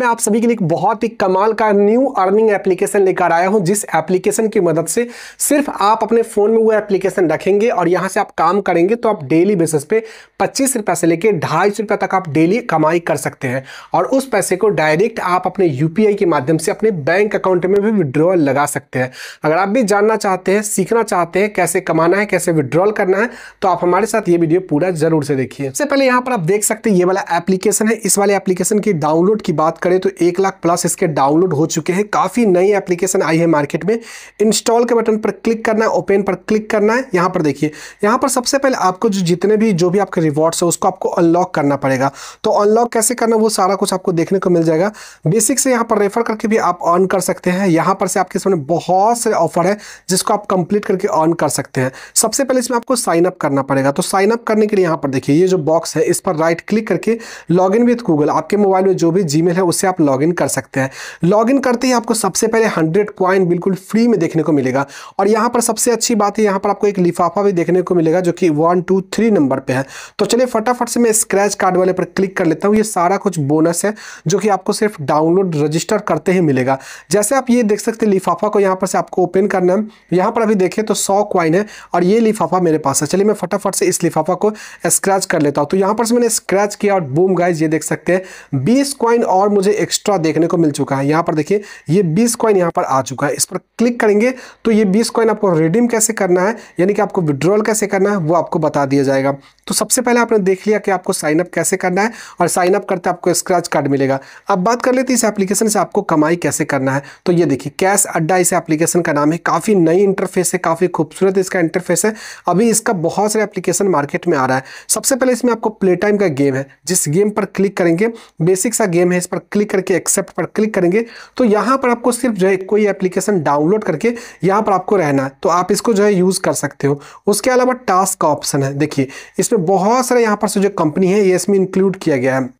मैं आप सभी के लिए एक बहुत ही कमाल का न्यू अर्निंग एप्लीकेशन लेकर आया हूं जिस एप्लीकेशन की मदद से सिर्फ आप अपने फ़ोन में वो एप्लीकेशन रखेंगे और यहां से आप काम करेंगे तो आप डेली बेसिस पे पच्चीस रुपए से लेकर ढाई सौ रुपए तक आप डेली कमाई कर सकते हैं और उस पैसे को डायरेक्ट आप अपने यू के माध्यम से अपने बैंक अकाउंट में भी विड्रॉल लगा सकते हैं अगर आप भी जानना चाहते हैं सीखना चाहते हैं कैसे कमाना है कैसे विड्रॉल करना है तो आप हमारे साथ ये वीडियो पूरा जरूर से देखिए सबसे पहले यहाँ पर आप देख सकते हैं ये वाला एप्लीकेशन है इस वाले एप्लीकेशन की डाउनलोड की बात करें तो एक लाख प्लस इसके डाउनलोड हो चुके हैं काफ़ी नई एप्लीकेशन आई है मार्केट में इंस्टॉल के बटन पर क्लिक करना है ओपन पर क्लिक करना है यहां पर देखिए यहां पर सबसे पहले आपको जो जितने भी जो भी आपके रिवॉर्ड्स है उसको आपको अनलॉक करना पड़ेगा तो अनलॉक कैसे करना वो सारा कुछ आपको देखने को मिल जाएगा बेसिक से यहां पर रेफर करके भी आप ऑन कर सकते हैं यहां पर से आपके सामने बहुत सारे ऑफर है जिसको आप कंप्लीट करके ऑन कर सकते हैं सबसे पहले इसमें आपको साइन अप करना पड़ेगा तो साइन अप करने के लिए यहां पर देखिए ये जो बॉक्स है इस पर राइट क्लिक करके लॉग इन विथ गूगल आपके मोबाइल में जो भी जीमेल है उस उससे आप लॉगिन कर सकते हैं लॉगिन करते ही आपको सबसे पहले हंड्रेड क्वाइन बिल्कुल फ्री में देखने को मिलेगा और यहाँ पर सबसे अच्छी बात है यहाँ पर आपको एक लिफाफा भी देखने को मिलेगा जो कि वन टू थ्री नंबर पर है तो चलिए फटाफट से मैं स्क्रैच कार्ड वाले पर क्लिक कर लेता हूँ ये सारा कुछ बोनस है जो कि आपको सिर्फ डाउनलोड रजिस्टर करते ही मिलेगा जैसे आप ये देख सकते हैं लिफाफा को यहाँ पर से आपको ओपन करना है यहाँ पर अभी देखें तो सौ क्वाइन है और ये लिफाफा मेरे पास है चलिए मैं फटाफट से इस लिफाफा को स्क्रैच कर लेता हूँ तो यहाँ पर से मैंने स्क्रैच किया और बूम गाइज ये देख सकते हैं बीस क्वाइन और मुझे एक्स्ट्रा देखने को मिल चुका है यहाँ पर देखिए ये बीस कॉइन यहाँ पर आ चुका है इस पर क्लिक करेंगे तो ये बीस कॉइन आपको रिडीम कैसे करना है यानी कि आपको विड्रॉल कैसे करना है वो आपको बता दिया जाएगा तो सबसे पहले आपने देख लिया कि आपको साइनअप कैसे करना है और साइनअप करते आपको स्क्रैच कार्ड मिलेगा अब बात कर लेते हैं इस एप्लीकेशन से आपको कमाई कैसे करना है तो ये देखिए कैश अड्डा इस एप्लीकेशन का नाम है काफ़ी नई इंटरफेस है काफ़ी खूबसूरत इसका इंटरफेस है अभी इसका बहुत सारे एप्लीकेशन मार्केट में आ रहा है सबसे पहले इसमें आपको प्ले टाइम का गेम है जिस गेम पर क्लिक करेंगे बेसिक सा गेम है इस पर क्लिक करके एक्सेप्ट पर क्लिक करेंगे तो यहाँ पर आपको सिर्फ जो है कोई एप्लीकेशन डाउनलोड करके यहाँ पर आपको रहना है तो आप इसको जो है यूज़ कर सकते हो उसके अलावा टास्क का ऑप्शन है देखिए इसमें बहुत सारे यहाँ पर जो कंपनी है ये इसमें इंक्लूड किया गया है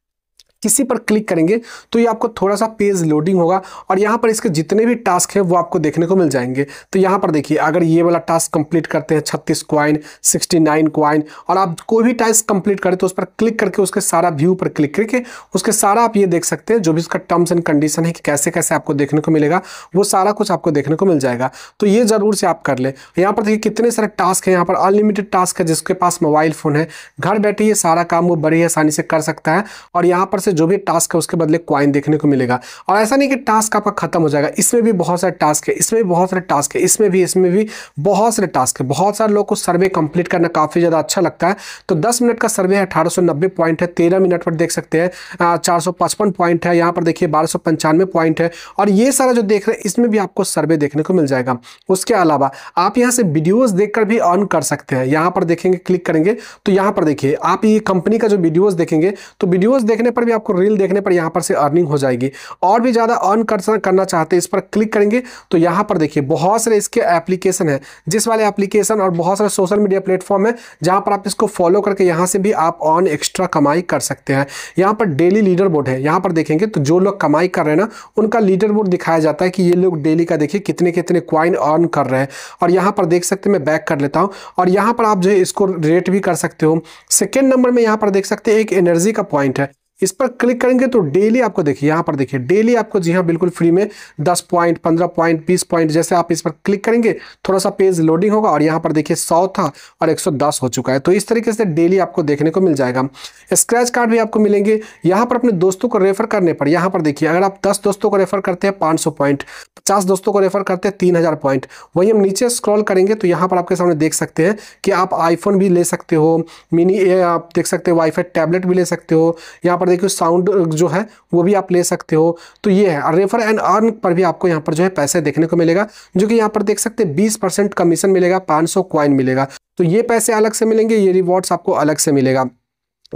किसी पर क्लिक करेंगे तो ये आपको थोड़ा सा पेज लोडिंग होगा और यहाँ पर इसके जितने भी टास्क हैं वो आपको देखने को मिल जाएंगे तो यहाँ पर देखिए अगर ये वाला टास्क कंप्लीट करते हैं छत्तीस क्वाइन सिक्सटी नाइन क्वाइन और आप कोई भी टास्क कंप्लीट करें तो उस पर क्लिक करके उसके सारा व्यू पर क्लिक करके उसके सारा आप ये देख सकते हैं जो भी उसका टर्म्स एंड कंडीशन है कि कैसे कैसे आपको देखने को मिलेगा वो सारा कुछ आपको देखने को मिल जाएगा तो ये ज़रूर से आप कर लें यहाँ पर देखिए कितने सारे टास्क हैं यहाँ पर अनलिमिटेड टास्क है जिसके पास मोबाइल फ़ोन है घर बैठे ये सारा काम वो बड़ी आसानी से कर सकता है और यहाँ पर से जो भी टास्क है उसके बदले क्वाइन देखने को मिलेगा और ऐसा नहीं कि टास्क आपका खत्म हो जाएगा इसमें भी बहुत सारे टास्क है इसमें भी बहुत सारे टास्क है इसमें भी इसमें भी बहुत सारे टास्क है बहुत सारे लोग को सर्वे कंप्लीट करना काफ़ी ज़्यादा अच्छा लगता है तो दस मिनट का सर्वे है अठारह पॉइंट है तेरह मिनट पर देख सकते हैं चार पॉइंट है यहाँ पर देखिए बारह पॉइंट है और ये सारा जो देख रहे हैं इसमें भी आपको सर्वे देखने को मिल जाएगा उसके अलावा आप यहाँ से वीडियोज़ देख भी अर्न कर सकते हैं यहाँ पर देखेंगे क्लिक करेंगे तो यहाँ पर देखिए आप ये कंपनी का जो वीडियोज़ देखेंगे तो वीडियोज़ देखने पर भी आपको रील देखने पर यहाँ पर से अर्निंग हो जाएगी और भी ज़्यादा अर्न कर करना चाहते हैं इस पर क्लिक करेंगे तो यहाँ पर देखिए बहुत सारे इसके एप्लीकेशन है जिस वाले एप्लीकेशन और बहुत सारे सोशल मीडिया प्लेटफॉर्म है जहाँ पर आप इसको फॉलो करके यहाँ से भी आप ऑन एक्स्ट्रा कमाई कर सकते हैं यहाँ पर डेली लीडर बोर्ड है यहाँ पर देखेंगे तो जो लोग कमाई कर रहे हैं ना उनका लीडर बोर्ड दिखाया जाता है कि ये लोग डेली का देखिए कितने कितने क्वाइन अर्न कर रहे हैं और यहाँ पर देख सकते मैं बैक कर लेता हूँ और यहाँ पर आप जो है इसको रेट भी कर सकते हो सेकेंड नंबर में यहाँ पर देख सकते हैं एक एनर्जी का पॉइंट है इस पर क्लिक करेंगे तो डेली आपको देखिए यहाँ पर देखिए डेली आपको जी हाँ बिल्कुल फ्री में 10 पॉइंट 15 पॉइंट 20 पॉइंट जैसे आप इस पर क्लिक करेंगे थोड़ा सा पेज लोडिंग होगा और यहाँ पर देखिए 100 था और 110 हो चुका है तो इस तरीके से डेली आपको देखने को मिल जाएगा स्क्रैच कार्ड भी आपको मिलेंगे यहाँ पर अपने दोस्तों को रेफर करने पर यहाँ पर देखिए अगर आप दस दोस्तों को रेफर करते हैं पाँच पॉइंट पचास दोस्तों को रेफर करते हैं तीन पॉइंट वहीं हम नीचे स्क्रॉल करेंगे तो यहाँ पर आपके सामने देख सकते हैं कि आप आईफोन भी ले सकते हो मिनी आप देख सकते हो वाईफाई टैबलेट भी ले सकते हो यहाँ पर पर देखिए साउंड जो है वो भी आप ले सकते हो तो ये है रेफर एंड अर्न पर भी आपको यहाँ पर जो है पैसे देखने को मिलेगा जो कि यहाँ पर देख सकते हैं बीस कमीशन मिलेगा पाँच सौ मिलेगा तो ये पैसे अलग से मिलेंगे ये रिवॉर्ड्स आपको अलग से मिलेगा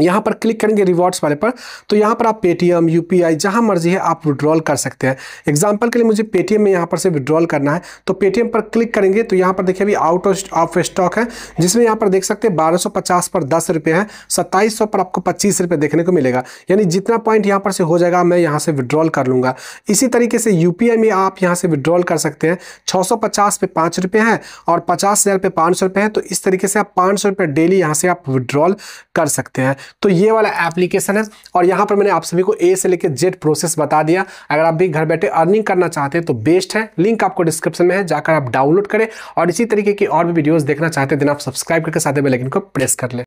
यहाँ पर क्लिक करेंगे रिवॉर्ड्स वाले पर तो यहाँ पर आप पेटीएम यू पी आई जहाँ मर्जी है आप विड्रॉल कर सकते हैं एग्जाम्पल के लिए मुझे पेटीएम में यहाँ पर से विड्रॉल करना है तो पेटीएम पर क्लिक करेंगे तो यहाँ पर देखिए अभी आउट ऑफ स्टॉक है जिसमें यहाँ पर देख सकते हैं बारह पर दस रुपये है सत्ताईस पर आपको पच्चीस रुपये देखने को मिलेगा यानी जितना पॉइंट यहाँ पर से हो जाएगा मैं यहाँ से विड्रॉल कर लूँगा इसी तरीके से यू में आप यहाँ से विड्रॉल कर सकते हैं छः सौ पचास पे पाँच रुपये और पचास हज़ार पे पाँच सौ रुपये तो इस तरीके से आप पाँच सौ रुपये डेली यहाँ से आप विड्रॉल कर सकते हैं तो ये वाला एप्लीकेशन है और यहाँ पर मैंने आप सभी को ए से लेकर जेड प्रोसेस बता दिया अगर आप भी घर बैठे अर्निंग करना चाहते हैं तो बेस्ट है लिंक आपको डिस्क्रिप्शन में है जाकर आप डाउनलोड करें और इसी तरीके की और भी वीडियोज़ देखना चाहते हैं दिन आप सब्सक्राइब करके साथ में लेकिन को प्रेस कर लें